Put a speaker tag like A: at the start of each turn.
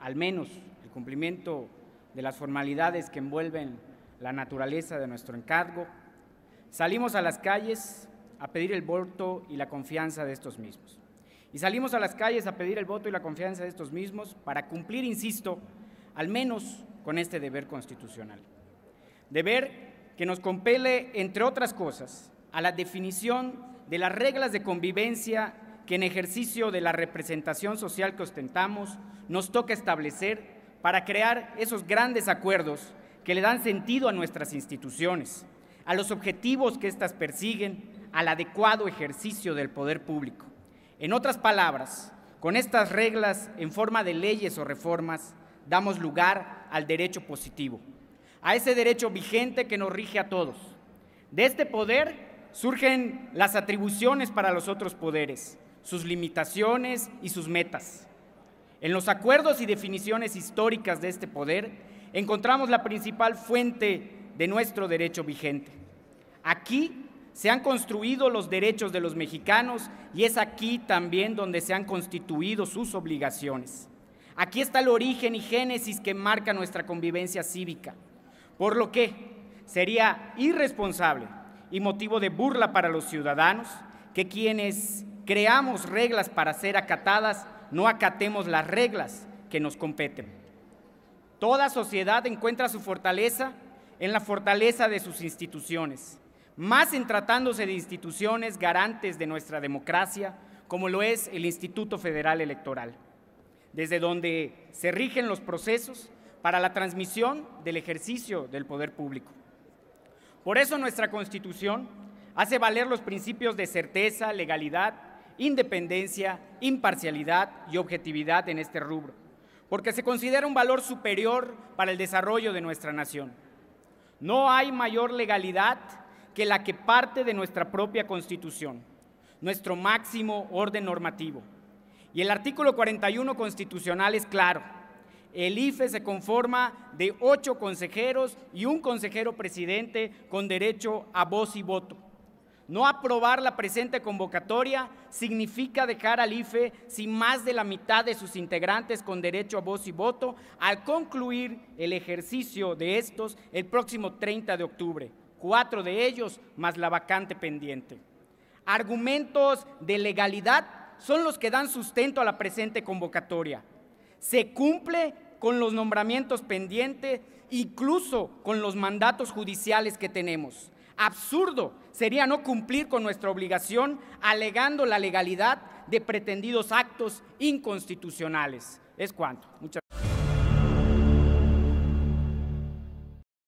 A: al menos, el cumplimiento de las formalidades que envuelven la naturaleza de nuestro encargo, salimos a las calles a pedir el voto y la confianza de estos mismos. Y salimos a las calles a pedir el voto y la confianza de estos mismos para cumplir, insisto, al menos con este deber constitucional. Deber que nos compele, entre otras cosas, a la definición de las reglas de convivencia que en ejercicio de la representación social que ostentamos nos toca establecer para crear esos grandes acuerdos que le dan sentido a nuestras instituciones, a los objetivos que éstas persiguen, al adecuado ejercicio del poder público. En otras palabras, con estas reglas en forma de leyes o reformas, damos lugar al derecho positivo, a ese derecho vigente que nos rige a todos. De este poder surgen las atribuciones para los otros poderes, sus limitaciones y sus metas. En los acuerdos y definiciones históricas de este poder encontramos la principal fuente de nuestro derecho vigente. Aquí se han construido los derechos de los mexicanos y es aquí también donde se han constituido sus obligaciones. Aquí está el origen y génesis que marca nuestra convivencia cívica, por lo que sería irresponsable y motivo de burla para los ciudadanos que quienes creamos reglas para ser acatadas, no acatemos las reglas que nos competen. Toda sociedad encuentra su fortaleza en la fortaleza de sus instituciones, más en tratándose de instituciones garantes de nuestra democracia, como lo es el Instituto Federal Electoral, desde donde se rigen los procesos para la transmisión del ejercicio del poder público. Por eso nuestra Constitución hace valer los principios de certeza, legalidad, independencia, imparcialidad y objetividad en este rubro, porque se considera un valor superior para el desarrollo de nuestra nación. No hay mayor legalidad que la que parte de nuestra propia Constitución, nuestro máximo orden normativo. Y el artículo 41 constitucional es claro. El IFE se conforma de ocho consejeros y un consejero presidente con derecho a voz y voto. No aprobar la presente convocatoria significa dejar al IFE sin más de la mitad de sus integrantes con derecho a voz y voto al concluir el ejercicio de estos el próximo 30 de octubre, cuatro de ellos más la vacante pendiente. Argumentos de legalidad son los que dan sustento a la presente convocatoria. Se cumple con los nombramientos pendientes, incluso con los mandatos judiciales que tenemos. Absurdo sería no cumplir con nuestra obligación alegando la legalidad de pretendidos actos inconstitucionales. Es cuanto. Muchas